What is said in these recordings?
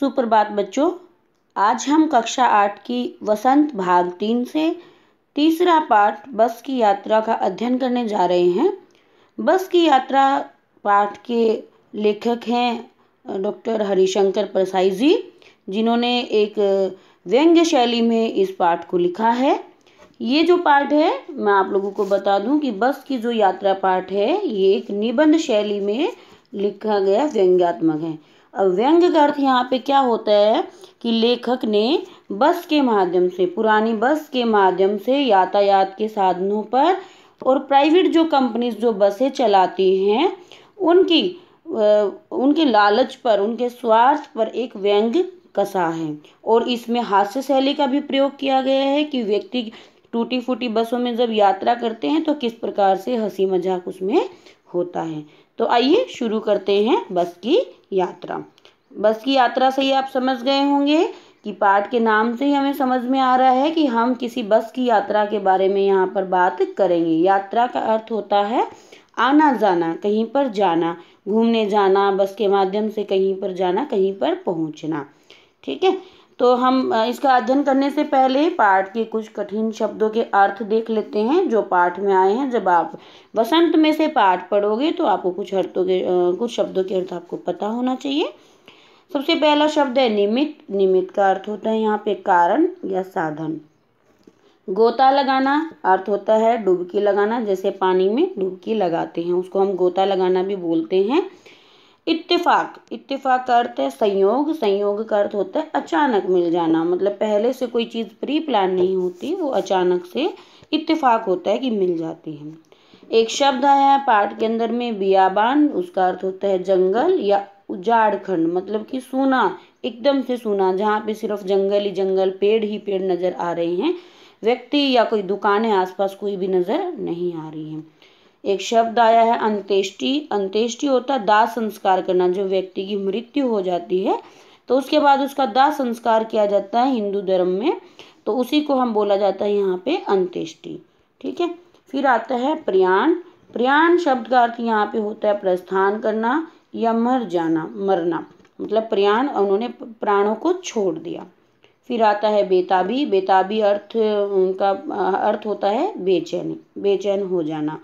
सुप्रभात बच्चों आज हम कक्षा आठ की वसंत भाग तीन से तीसरा पाठ बस की यात्रा का अध्ययन करने जा रहे हैं बस की यात्रा पाठ के लेखक हैं डॉक्टर हरिशंकर परसाई जी जिन्होंने एक व्यंग्य शैली में इस पाठ को लिखा है ये जो पाठ है मैं आप लोगों को बता दूं कि बस की जो यात्रा पाठ है ये एक निबंध शैली में लिखा गया व्यंग्यात्मक है व्यंग का अर्थ यहाँ पे क्या होता है कि लेखक ने बस के माध्यम से पुरानी बस के माध्यम से यातायात के साधनों पर और प्राइवेट जो कंपनीज जो बसें चलाती हैं उनकी उनके लालच पर उनके स्वार्थ पर एक व्यंग कसा है और इसमें हास्य शैली का भी प्रयोग किया गया है कि व्यक्ति टूटी फूटी बसों में जब यात्रा करते हैं तो किस प्रकार से हंसी मजाक उसमें होता है तो आइए शुरू करते हैं बस की यात्रा बस की यात्रा से ही आप समझ गए होंगे कि पाठ के नाम से ही हमें समझ में आ रहा है कि हम किसी बस की यात्रा के बारे में यहाँ पर बात करेंगे यात्रा का अर्थ होता है आना जाना कहीं पर जाना घूमने जाना बस के माध्यम से कहीं पर जाना कहीं पर पहुँचना ठीक है तो हम इसका अध्ययन करने से पहले पाठ के कुछ कठिन शब्दों के अर्थ देख लेते हैं जो पाठ में आए हैं जब आप वसंत में से पाठ पढ़ोगे तो आपको कुछ अर्थों के कुछ शब्दों के अर्थ आपको पता होना चाहिए सबसे पहला शब्द है निमित्त निमित का अर्थ होता है यहाँ पे कारण या साधन गोता लगाना अर्थ होता है डुबकी लगाना जैसे पानी में डुबकी लगाते हैं उसको हम गोता लगाना भी बोलते हैं इत्तेफाक इत्तेफाक का अर्थ है संयोग संयोग का अर्थ होता है अचानक मिल जाना मतलब पहले से कोई चीज़ प्री प्लान नहीं होती वो अचानक से इत्तेफाक होता है कि मिल जाती है एक शब्द आया है पाठ के अंदर में बियाबान उसका अर्थ होता है जंगल या उजाड़ खंड मतलब कि सूना एकदम से सूना जहाँ पे सिर्फ जंगल ही जंगल पेड़ ही पेड़ नज़र आ रहे हैं व्यक्ति या कोई दुकानें आसपास कोई भी नज़र नहीं आ रही है एक शब्द आया है अंत्येष्टि अंत्येष्टि होता है दाह संस्कार करना जो व्यक्ति की मृत्यु हो जाती है तो उसके बाद उसका दाह संस्कार किया जाता है हिंदू धर्म में तो उसी को हम बोला जाता है यहाँ पे अंत्येष्टि ठीक है फिर आता है प्रयाण प्रयाण शब्द का अर्थ यहाँ पे होता है प्रस्थान करना या मर जाना मरना मतलब प्रयाण उन्होंने प्राणों को छोड़ दिया फिर आता है बेताबी बेताबी अर्थ उनका अर्थ होता है बेचैनी बेचैन हो जाना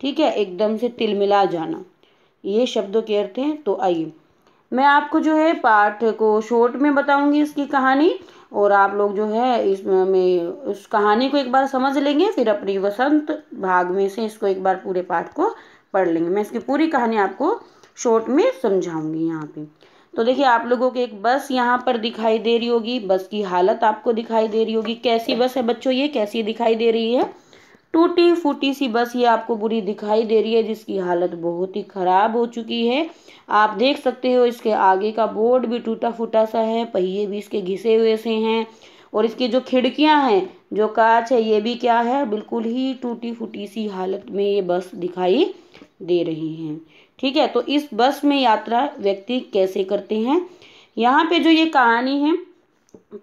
ठीक है एकदम से तिल मिला जाना ये शब्दों के अर्थ हैं तो आइए मैं आपको जो है पाठ को शॉर्ट में बताऊंगी इसकी कहानी और आप लोग जो है इसमें उस कहानी को एक बार समझ लेंगे फिर अपनी वसंत भाग में से इसको एक बार पूरे पाठ को पढ़ लेंगे मैं इसकी पूरी कहानी आपको शॉर्ट में समझाऊंगी यहाँ पे तो देखिए आप लोगों को एक बस यहाँ पर दिखाई दे रही होगी बस की हालत आपको दिखाई दे रही होगी कैसी बस है बच्चों ये कैसी दिखाई दे रही है टूटी फूटी सी बस ये आपको बुरी दिखाई दे रही है जिसकी हालत बहुत ही ख़राब हो चुकी है आप देख सकते हो इसके आगे का बोर्ड भी टूटा फूटा सा है पहिए भी इसके घिसे हुए से हैं और इसकी जो खिड़कियां हैं जो कांच है ये भी क्या है बिल्कुल ही टूटी फूटी सी हालत में ये बस दिखाई दे रही है ठीक है तो इस बस में यात्रा व्यक्ति कैसे करते हैं यहाँ पे जो ये कहानी है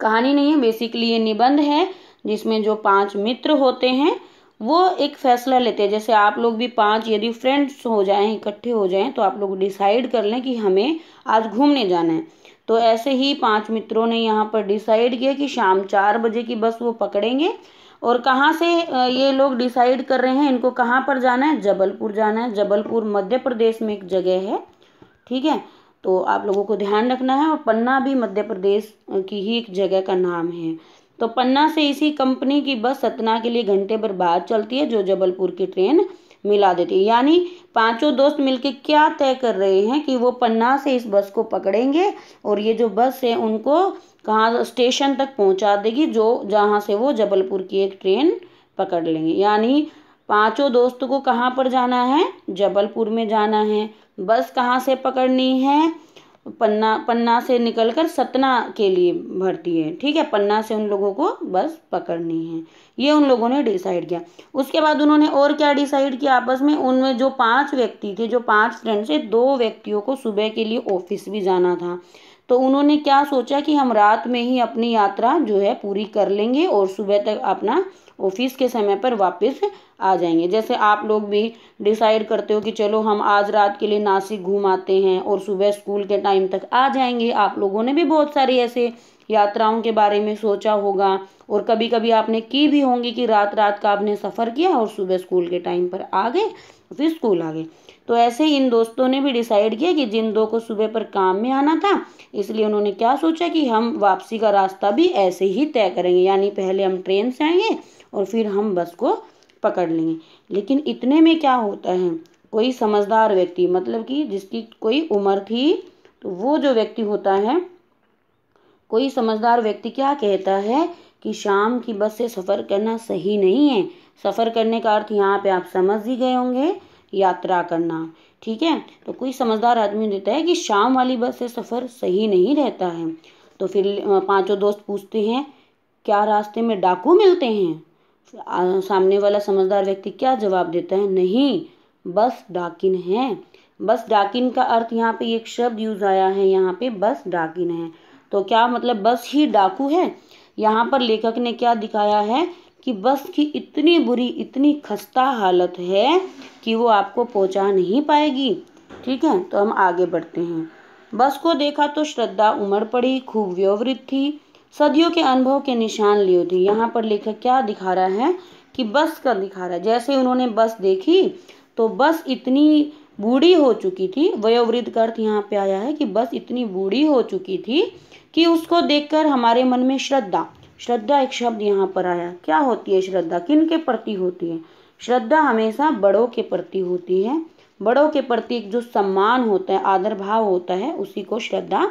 कहानी नहीं है बेसिकली ये निबंध है जिसमें जो पांच मित्र होते हैं वो एक फ़ैसला लेते हैं जैसे आप लोग भी पांच यदि फ्रेंड्स हो जाएं इकट्ठे हो जाएं तो आप लोग डिसाइड कर लें कि हमें आज घूमने जाना है तो ऐसे ही पांच मित्रों ने यहाँ पर डिसाइड किया कि शाम चार बजे की बस वो पकड़ेंगे और कहाँ से ये लोग डिसाइड कर रहे हैं इनको कहाँ पर जाना है जबलपुर जाना है जबलपुर मध्य प्रदेश में एक जगह है ठीक है तो आप लोगों को ध्यान रखना है और पन्ना भी मध्य प्रदेश की ही एक जगह का नाम है तो पन्ना से इसी कंपनी की बस सतना के लिए घंटे भर बाद चलती है जो जबलपुर की ट्रेन मिला देती है यानी पांचों दोस्त मिलके क्या तय कर रहे हैं कि वो पन्ना से इस बस को पकड़ेंगे और ये जो बस है उनको कहाँ स्टेशन तक पहुंचा देगी जो जहाँ से वो जबलपुर की एक ट्रेन पकड़ लेंगे यानी पांचों दोस्तों को कहाँ पर जाना है जबलपुर में जाना है बस कहाँ से पकड़नी है पन्ना पन्ना से निकलकर सतना के लिए भरती है ठीक है पन्ना से उन लोगों को बस पकड़नी है ये उन लोगों ने डिसाइड किया उसके बाद उन्होंने और क्या डिसाइड किया आपस में उनमें जो पांच व्यक्ति थे जो पांच फ्रेंड्स थे दो व्यक्तियों को सुबह के लिए ऑफिस भी जाना था तो उन्होंने क्या सोचा कि हम रात में ही अपनी यात्रा जो है पूरी कर लेंगे और सुबह तक अपना ऑफिस के समय पर वापस आ जाएंगे जैसे आप लोग भी डिसाइड करते हो कि चलो हम आज रात के लिए नासिक घूम आते हैं और सुबह स्कूल के टाइम तक आ जाएंगे आप लोगों ने भी बहुत सारी ऐसे यात्राओं के बारे में सोचा होगा और कभी कभी आपने की भी होंगी कि रात रात का आपने सफ़र किया और सुबह स्कूल के टाइम पर आ गए फिर स्कूल आ गए तो ऐसे ही इन दोस्तों ने भी डिसाइड किया कि जिन दो को सुबह पर काम में आना था इसलिए उन्होंने क्या सोचा कि हम वापसी का रास्ता भी ऐसे ही तय करेंगे यानी पहले हम ट्रेन से आएंगे और फिर हम बस को पकड़ लेंगे लेकिन इतने में क्या होता है कोई समझदार व्यक्ति मतलब कि जिसकी कोई उम्र थी तो वो जो व्यक्ति होता है कोई समझदार व्यक्ति क्या कहता है कि शाम की बस से सफ़र करना सही नहीं है सफ़र करने का अर्थ यहाँ पे आप समझ ही गए होंगे यात्रा करना ठीक है तो कोई समझदार आदमी देता है कि शाम वाली बस से सफ़र सही नहीं रहता है तो फिर पांचों दोस्त पूछते हैं क्या रास्ते में डाकू मिलते हैं सामने वाला समझदार व्यक्ति क्या जवाब देता है नहीं बस डाकिन है बस डाकिन का अर्थ यहाँ पे एक शब्द यूज़ आया है यहाँ पे बस डाकिन है तो क्या मतलब बस ही डाकू है यहाँ पर लेखक ने क्या दिखाया है कि बस की इतनी बुरी इतनी खस्ता हालत है कि वो आपको पहुँचा नहीं पाएगी ठीक है तो हम आगे बढ़ते हैं बस को देखा तो श्रद्धा उमड़ पड़ी खूब व्यवहित थी सदियों के अनुभव के निशान लिए थे यहाँ पर लेखक क्या दिखा रहा है कि बस का दिखा रहा है जैसे उन्होंने बस देखी तो बस इतनी बूढ़ी हो चुकी थी वयोवृद्ध का अर्थ यहाँ पे आया है कि बस इतनी बूढ़ी हो चुकी थी कि उसको देखकर हमारे मन में श्रद्धा श्रद्धा एक शब्द यहाँ पर आया क्या होती है श्रद्धा किन के प्रति होती है श्रद्धा हमेशा बड़ों के प्रति होती है बड़ों के प्रति जो सम्मान होता है आदर भाव होता है उसी को श्रद्धा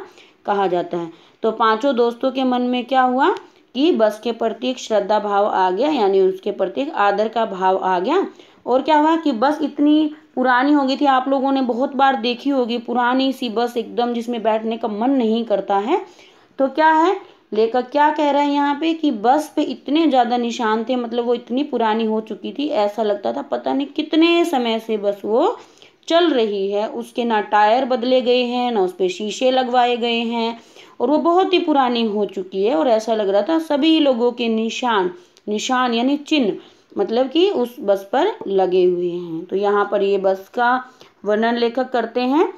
कहा जाता है तो पांचों दोस्तों के मन में क्या हुआ कि बस के प्रति एक श्रद्धा भाव आ गया यानी उसके प्रति एक आदर का भाव आ गया और क्या हुआ कि बस इतनी पुरानी हो गई थी आप लोगों ने बहुत बार देखी होगी पुरानी सी बस एकदम जिसमें बैठने का मन नहीं करता है तो क्या है लेखक क्या कह रहा है यहाँ पे कि बस पे इतने ज़्यादा निशान थे मतलब वो इतनी पुरानी हो चुकी थी ऐसा लगता था पता नहीं कितने समय से बस वो चल रही है उसके ना टायर बदले गए हैं ना उस पर शीशे लगवाए गए हैं और वो बहुत ही पुरानी हो चुकी है और ऐसा लग रहा था सभी लोगों के निशान निशान यानी चिन्ह मतलब कि उस बस पर लगे हुए हैं तो यहाँ पर ये बस का वर्णन लेखक करते हैं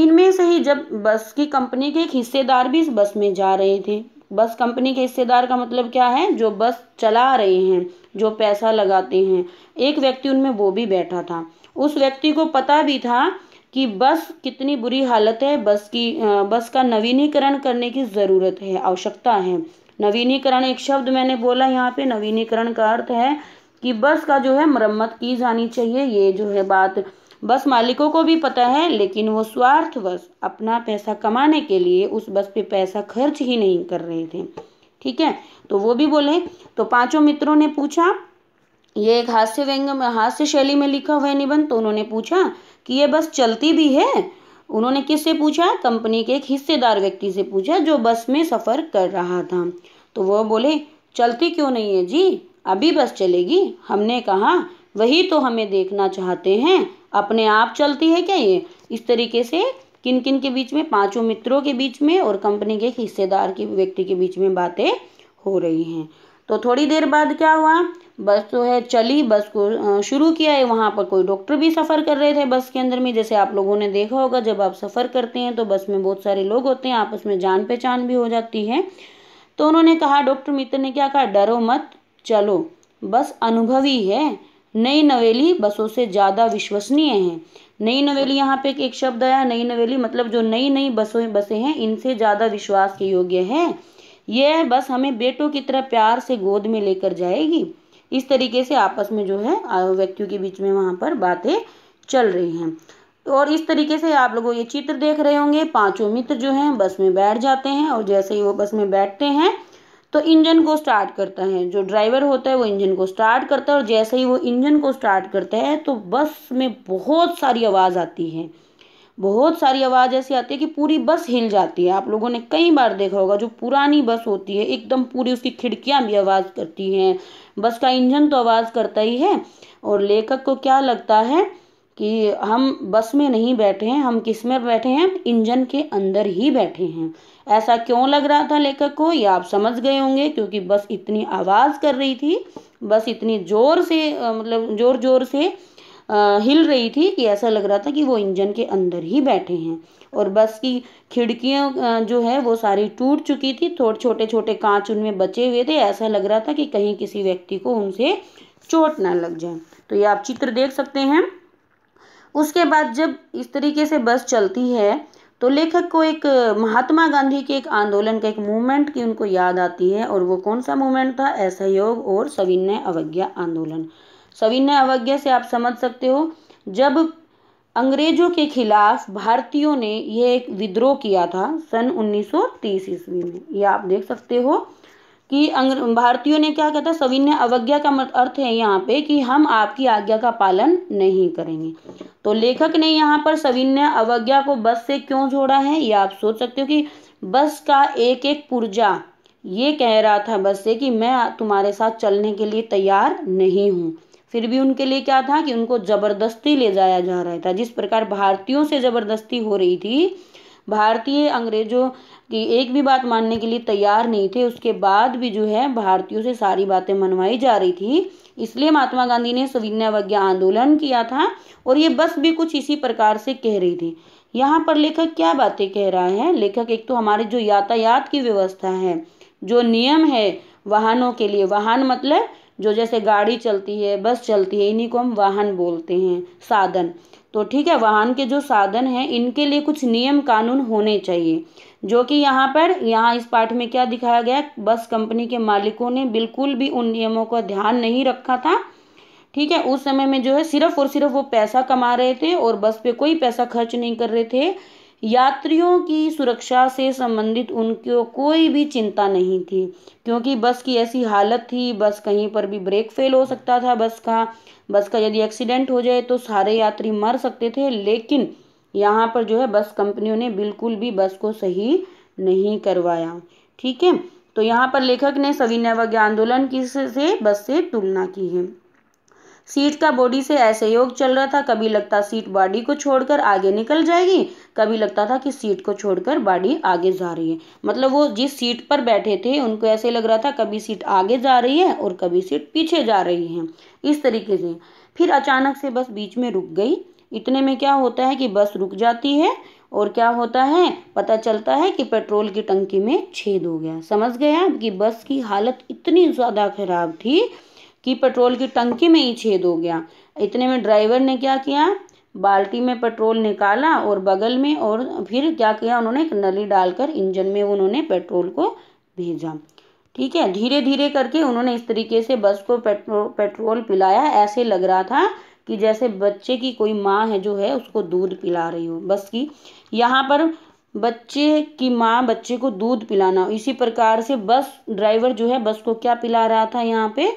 इनमें से ही जब बस की कंपनी के एक हिस्सेदार भी इस बस में जा रहे थे बस कंपनी के हिस्सेदार का मतलब क्या है जो बस चला रहे हैं जो पैसा लगाते हैं एक व्यक्ति उनमें वो भी बैठा था उस व्यक्ति को पता भी था कि बस कितनी बुरी हालत है बस की बस का नवीनीकरण करने की ज़रूरत है आवश्यकता है नवीनीकरण एक शब्द मैंने बोला यहाँ पे नवीनीकरण का अर्थ है कि बस का जो है मरम्मत की जानी चाहिए ये जो है बात बस मालिकों को भी पता है लेकिन वो स्वार्थवश अपना पैसा कमाने के लिए उस बस पे पैसा खर्च ही नहीं कर रहे थे ठीक है तो वो भी बोले तो पांचों मित्रों ने पूछा ये एक हास्य व्यंग हास्य शैली में लिखा हुआ निबंध तो उन्होंने पूछा कि ये बस चलती भी है उन्होंने किससे पूछा कंपनी के एक हिस्सेदार व्यक्ति से पूछा जो बस में सफ़र कर रहा था तो वह बोले चलती क्यों नहीं है जी अभी बस चलेगी हमने कहा वही तो हमें देखना चाहते हैं अपने आप चलती है क्या ये इस तरीके से किन किन के बीच में पांचों मित्रों के बीच में और कंपनी के हिस्सेदार के व्यक्ति के बीच में बातें हो रही हैं तो थोड़ी देर बाद क्या हुआ बस तो है चली बस को शुरू किया है वहाँ पर कोई डॉक्टर भी सफ़र कर रहे थे बस के अंदर में जैसे आप लोगों ने देखा होगा जब आप सफ़र करते हैं तो बस में बहुत सारे लोग होते हैं आपस में जान पहचान भी हो जाती है तो उन्होंने कहा डॉक्टर मित्र ने क्या कहा डरो मत चलो बस अनुभवी है नई नवेली बसों से ज़्यादा विश्वसनीय हैं नई नवेली यहाँ पे एक शब्द आया नई नवेली मतलब जो नई नई बसों बसें हैं इनसे ज़्यादा विश्वास के योग्य हैं यह बस हमें बेटों की तरह प्यार से गोद में लेकर जाएगी इस तरीके से आपस में जो है व्यक्तियों के बीच में वहाँ पर बातें चल रही हैं और इस तरीके से आप लोगों ये चित्र देख रहे होंगे पांचों मित्र जो हैं बस में बैठ जाते हैं और जैसे ही वो बस में बैठते हैं तो इंजन को स्टार्ट करता है जो ड्राइवर होता है वो इंजन को स्टार्ट करता है और जैसे ही वो इंजन को स्टार्ट करता है तो बस में बहुत सारी आवाज़ आती है बहुत सारी आवाज़ ऐसी आती है कि पूरी बस हिल जाती है आप लोगों ने कई बार देखा होगा जो पुरानी बस होती है एकदम पूरी उसकी खिड़कियाँ भी आवाज़ करती हैं बस का इंजन तो आवाज़ करता ही है और लेखक को क्या लगता है कि हम बस में नहीं बैठे हैं हम किस में बैठे हैं इंजन के अंदर ही बैठे हैं ऐसा क्यों लग रहा था लेखक को ये आप समझ गए होंगे क्योंकि बस इतनी आवाज़ कर रही थी बस इतनी ज़ोर से मतलब ज़ोर ज़ोर से आ, हिल रही थी कि ऐसा लग रहा था कि वो इंजन के अंदर ही बैठे हैं और बस की खिड़कियां जो है वो सारी टूट चुकी थी थोड़े छोटे छोटे कांच उनमें बचे हुए थे ऐसा लग रहा था कि कहीं किसी व्यक्ति को उनसे चोट ना लग जाए तो ये आप चित्र देख सकते हैं उसके बाद जब इस तरीके से बस चलती है तो लेखक को एक महात्मा गांधी के एक आंदोलन का एक मूवमेंट की उनको याद आती है और वो कौन सा मूवमेंट था असहयोग और सविनय अवज्ञा आंदोलन सविनय अवज्ञा से आप समझ सकते हो जब अंग्रेजों के खिलाफ भारतीयों ने यह एक विद्रोह किया था सन 1930 ईस्वी में यह आप देख सकते हो कि भारतीयों ने क्या कहता सविन्य सविनय अवज्ञा का अर्थ है यहाँ पे कि हम आपकी आज्ञा का पालन नहीं करेंगे तो लेखक ने यहाँ पर सविनय अवज्ञा को बस से क्यों जोड़ा है ये आप सोच सकते हो कि बस का एक एक पुर्जा ये कह रहा था बस से कि मैं तुम्हारे साथ चलने के लिए तैयार नहीं हूँ फिर भी उनके लिए क्या था कि उनको जबरदस्ती ले जाया जा रहा था जिस प्रकार भारतीयों से जबरदस्ती हो रही थी भारतीय अंग्रेज़ों की एक भी बात मानने के लिए तैयार नहीं थे उसके बाद भी जो है भारतीयों से सारी बातें मनवाई जा रही थी इसलिए महात्मा गांधी ने सविनयावज्ञा आंदोलन किया था और ये बस भी कुछ इसी प्रकार से कह रही थी यहाँ पर लेखक क्या बातें कह रहा है लेखक एक तो हमारे जो यातायात की व्यवस्था है जो नियम है वाहनों के लिए वाहन मतलब जो जैसे गाड़ी चलती है बस चलती है इन्हीं को हम वाहन बोलते हैं साधन तो ठीक है वाहन के जो साधन हैं इनके लिए कुछ नियम कानून होने चाहिए जो कि यहाँ पर यहाँ इस पाठ में क्या दिखाया गया बस कंपनी के मालिकों ने बिल्कुल भी उन नियमों का ध्यान नहीं रखा था ठीक है उस समय में जो है सिर्फ और सिर्फ वो पैसा कमा रहे थे और बस पे कोई पैसा खर्च नहीं कर रहे थे यात्रियों की सुरक्षा से संबंधित उनको कोई भी चिंता नहीं थी क्योंकि बस की ऐसी हालत थी बस कहीं पर भी ब्रेक फेल हो सकता था बस का बस का यदि एक्सीडेंट हो जाए तो सारे यात्री मर सकते थे लेकिन यहाँ पर जो है बस कंपनियों ने बिल्कुल भी बस को सही नहीं करवाया ठीक है तो यहाँ पर लेखक ने सविनय आंदोलन की से बस से तुलना की है सीट का बॉडी से ऐसे योग चल रहा था कभी लगता सीट बॉडी को छोड़कर आगे निकल जाएगी कभी लगता था कि सीट को छोड़कर बॉडी आगे जा रही है मतलब वो जिस सीट पर बैठे थे उनको ऐसे लग रहा था कभी सीट आगे जा रही है और कभी सीट पीछे जा रही है इस तरीके से फिर अचानक से बस बीच में रुक गई इतने में क्या होता है कि बस रुक जाती है और क्या होता है पता चलता है कि पेट्रोल की टंकी में छेद हो गया समझ गया कि बस की हालत इतनी ज़्यादा खराब थी कि पेट्रोल की टंकी में ही छेद हो गया इतने में ड्राइवर ने क्या किया बाल्टी में पेट्रोल निकाला और बगल में और फिर क्या किया उन्होंने एक नली डालकर इंजन में उन्होंने पेट्रोल को भेजा ठीक है धीरे धीरे करके उन्होंने इस तरीके से बस को पेट्रो पेट्रोल पिलाया ऐसे लग रहा था कि जैसे बच्चे की कोई माँ है जो है उसको दूध पिला रही हो बस की यहाँ पर बच्चे की माँ बच्चे को दूध पिलाना इसी प्रकार से बस ड्राइवर जो है बस को क्या पिला रहा था यहाँ पे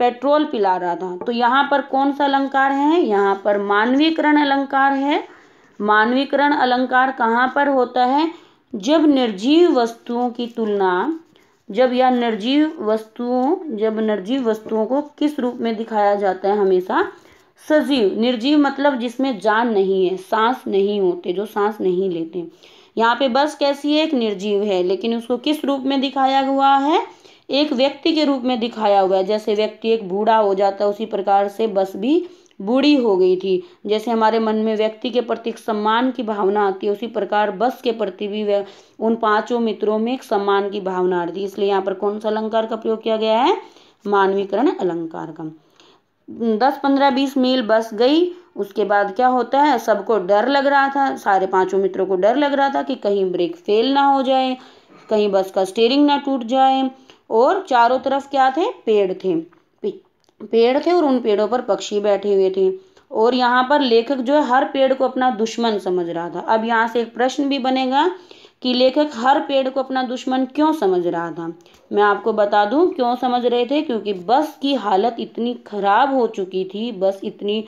पेट्रोल पिला रहा था तो यहाँ पर कौन सा अलंकार है यहाँ पर मानवीकरण अलंकार है मानवीकरण अलंकार कहाँ पर होता है जब निर्जीव वस्तुओं की तुलना जब या निर्जीव वस्तुओं जब निर्जीव वस्तुओं को किस रूप में दिखाया जाता है हमेशा सजीव निर्जीव मतलब जिसमें जान नहीं है सांस नहीं होते जो सांस नहीं लेते यहाँ पे बस कैसी है एक निर्जीव है लेकिन उसको किस रूप में दिखाया हुआ है एक व्यक्ति के रूप में दिखाया हुआ है जैसे व्यक्ति एक बूढ़ा हो जाता है उसी प्रकार से बस भी बूढ़ी हो गई थी जैसे हमारे मन में व्यक्ति के प्रति सम्मान की भावना आती है उसी प्रकार बस के प्रति भी उन पांचों मित्रों में एक सम्मान की भावना आती है इसलिए यहाँ पर कौन सा अलंकार का प्रयोग किया गया है मानवीकरण अलंकार का दस पंद्रह बीस मील बस गई उसके बाद क्या होता है सबको डर लग रहा था सारे पांचों मित्रों को डर लग रहा था कि कहीं ब्रेक फेल ना हो जाए कहीं बस का स्टेयरिंग ना टूट जाए और चारों तरफ क्या थे पेड़ थे पेड़ थे और उन पेड़ों पर पक्षी बैठे हुए थे और यहाँ पर लेखक जो है हर पेड़ को अपना दुश्मन समझ रहा था अब यहाँ से एक प्रश्न भी बनेगा कि लेखक हर पेड़ को अपना दुश्मन क्यों समझ रहा था मैं आपको बता दूं क्यों समझ रहे थे क्योंकि बस की हालत इतनी खराब हो चुकी थी बस इतनी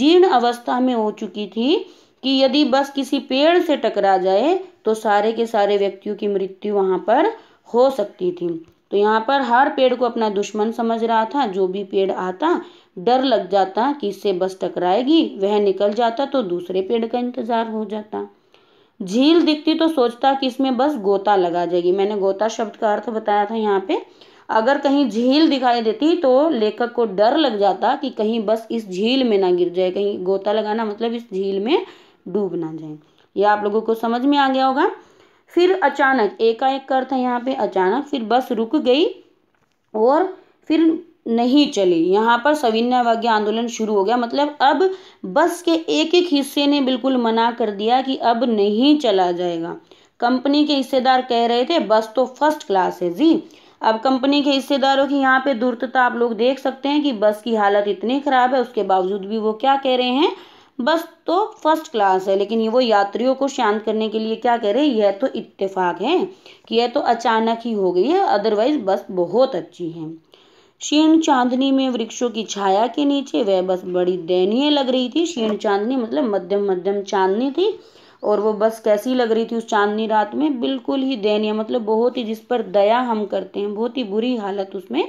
जीर्ण अवस्था में हो चुकी थी कि यदि बस किसी पेड़ से टकरा जाए तो सारे के सारे व्यक्तियों की मृत्यु वहां पर हो सकती थी तो यहाँ पर हर पेड़ को अपना दुश्मन समझ रहा था जो भी पेड़ आता डर लग जाता कि इससे बस टकराएगी वह निकल जाता तो दूसरे पेड़ का इंतजार हो जाता झील दिखती तो सोचता कि इसमें बस गोता लगा जाएगी मैंने गोता शब्द का अर्थ बताया था यहाँ पे अगर कहीं झील दिखाई देती तो लेखक को डर लग जाता कि कहीं बस इस झील में ना गिर जाए कहीं गोता लगाना मतलब इस झील में डूब ना जाए यह आप लोगों को समझ में आ गया होगा फिर अचानक एकाएक का अर्थ है यहाँ पे अचानक फिर बस रुक गई और फिर नहीं चली यहाँ पर सविन्यावाज्ञ आंदोलन शुरू हो गया मतलब अब बस के एक एक हिस्से ने बिल्कुल मना कर दिया कि अब नहीं चला जाएगा कंपनी के हिस्सेदार कह रहे थे बस तो फर्स्ट क्लास है जी अब कंपनी के हिस्सेदारों की यहाँ पे दुर्तता आप लोग देख सकते हैं कि बस की हालत इतनी ख़राब है उसके बावजूद भी वो क्या कह रहे हैं बस तो फर्स्ट क्लास है लेकिन ये वो यात्रियों को शांत करने के लिए क्या कह रहे हैं यह तो इत्तेफाक है कि यह तो अचानक ही हो गई है अदरवाइज बस बहुत अच्छी है क्षीण चांदनी में वृक्षों की छाया के नीचे वह बस बड़ी दयनीय लग रही थी क्षीण चांदनी मतलब मध्यम मध्यम चांदनी थी और वो बस कैसी लग रही थी उस चांदनी रात में बिल्कुल ही दयनीय मतलब बहुत ही जिस पर दया हम करते हैं बहुत ही बुरी हालत उसमें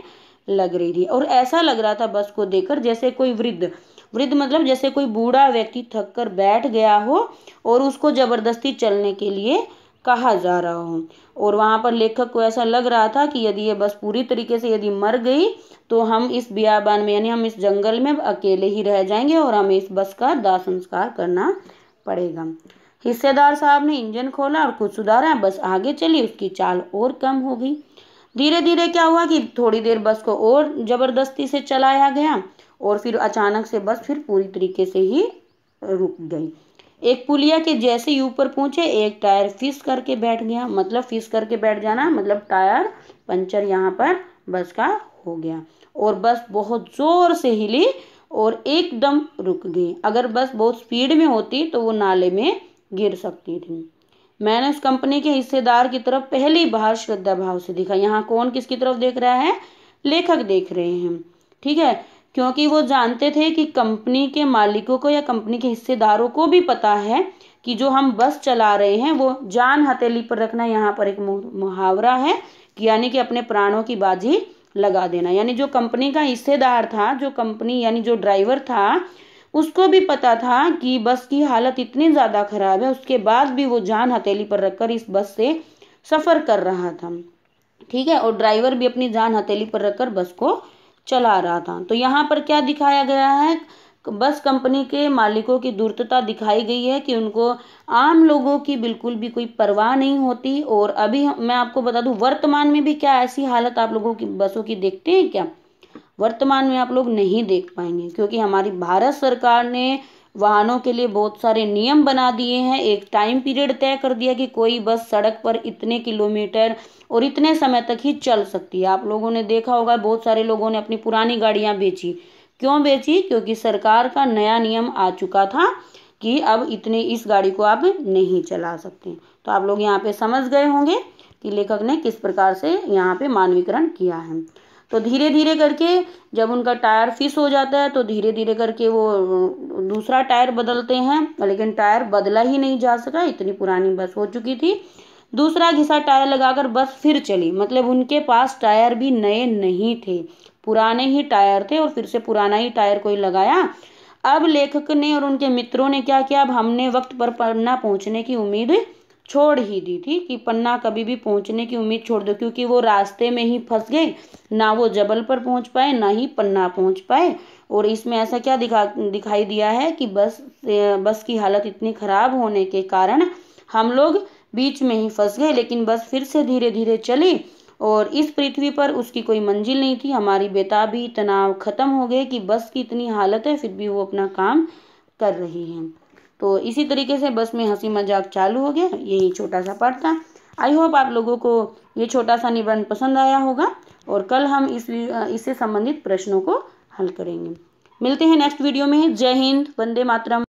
लग रही थी और ऐसा लग रहा था बस को देखकर जैसे कोई वृद्ध वृद्ध मतलब जैसे कोई बूढ़ा व्यक्ति थक कर बैठ गया हो और उसको ज़बरदस्ती चलने के लिए कहा जा रहा हो और वहाँ पर लेखक को ऐसा लग रहा था कि यदि ये बस पूरी तरीके से यदि मर गई तो हम इस बियाबान में यानी हम इस जंगल में अकेले ही रह जाएंगे और हमें इस बस का दाह संस्कार करना पड़ेगा हिस्सेदार साहब ने इंजन खोला और कुछ सुधारा बस आगे चली उसकी चाल और कम हो गई धीरे धीरे क्या हुआ कि थोड़ी देर बस को और ज़बरदस्ती से चलाया गया और फिर अचानक से बस फिर पूरी तरीके से ही रुक गई एक पुलिया के जैसे ही ऊपर पहुंचे एक टायर फिस करके बैठ गया मतलब फिस करके बैठ जाना मतलब टायर पंचर यहाँ पर बस का हो गया और बस बहुत ज़ोर से हिली और एकदम रुक गई अगर बस बहुत स्पीड में होती तो वो नाले में गिर सकती थी मैंने उस कंपनी के हिस्सेदार की तरफ पहली बार श्रद्धा भाव से देखा यहाँ कौन किसकी तरफ देख रहा है लेखक देख रहे हैं ठीक है क्योंकि वो जानते थे कि कंपनी के मालिकों को या कंपनी के हिस्सेदारों को भी पता है कि जो हम बस चला रहे हैं वो जान हथेली पर रखना यहाँ पर एक मुहावरा है कि यानी कि अपने प्राणों की बाजी लगा देना यानी जो कंपनी का हिस्सेदार था जो कंपनी यानी जो ड्राइवर था उसको भी पता था कि बस की हालत इतनी ज़्यादा ख़राब है उसके बाद भी वो जान हथेली पर रखकर इस बस से सफ़र कर रहा था ठीक है और ड्राइवर भी अपनी जान हथेली पर रखकर बस को चला रहा था तो यहाँ पर क्या दिखाया गया है बस कंपनी के मालिकों की दूरता दिखाई गई है कि उनको आम लोगों की बिल्कुल भी कोई परवाह नहीं होती और अभी मैं आपको बता दूं वर्तमान में भी क्या ऐसी हालत आप लोगों की बसों की देखते हैं क्या वर्तमान में आप लोग नहीं देख पाएंगे क्योंकि हमारी भारत सरकार ने वाहनों के लिए बहुत सारे नियम बना दिए हैं एक टाइम पीरियड तय कर दिया कि कोई बस सड़क पर इतने किलोमीटर और इतने समय तक ही चल सकती है आप लोगों ने देखा होगा बहुत सारे लोगों ने अपनी पुरानी गाड़ियां बेची क्यों बेची क्योंकि सरकार का नया नियम आ चुका था कि अब इतने इस गाड़ी को आप नहीं चला सकते तो आप लोग यहाँ पे समझ गए होंगे कि लेखक ने किस प्रकार से यहाँ पे मानवीकरण किया है तो धीरे धीरे करके जब उनका टायर फिस हो जाता है तो धीरे धीरे करके वो दूसरा टायर बदलते हैं लेकिन टायर बदला ही नहीं जा सका इतनी पुरानी बस हो चुकी थी दूसरा घिसा टायर लगाकर बस फिर चली मतलब उनके पास टायर भी नए नहीं थे पुराने ही टायर थे और फिर से पुराना ही टायर कोई लगाया अब लेखक ने और उनके मित्रों ने क्या किया अब हमने वक्त पर पढ़ना पहुंचने की उम्मीद छोड़ ही दी थी कि पन्ना कभी भी पहुंचने की उम्मीद छोड़ दो क्योंकि वो रास्ते में ही फंस गए ना वो जबल पर पहुंच पाए ना ही पन्ना पहुंच पाए और इसमें ऐसा क्या दिखा दिखाई दिया है कि बस बस की हालत इतनी ख़राब होने के कारण हम लोग बीच में ही फंस गए लेकिन बस फिर से धीरे धीरे चली और इस पृथ्वी पर उसकी कोई मंजिल नहीं थी हमारी बेताबी तनाव ख़त्म हो गए कि बस की इतनी हालत है फिर भी वो अपना काम कर रही हैं तो इसी तरीके से बस में हंसी मजाक चालू हो गया यही छोटा सा पार्ट था आई होप आप लोगों को ये छोटा सा निबंध पसंद आया होगा और कल हम इस इससे संबंधित प्रश्नों को हल करेंगे मिलते हैं नेक्स्ट वीडियो में जय हिंद वंदे मातरम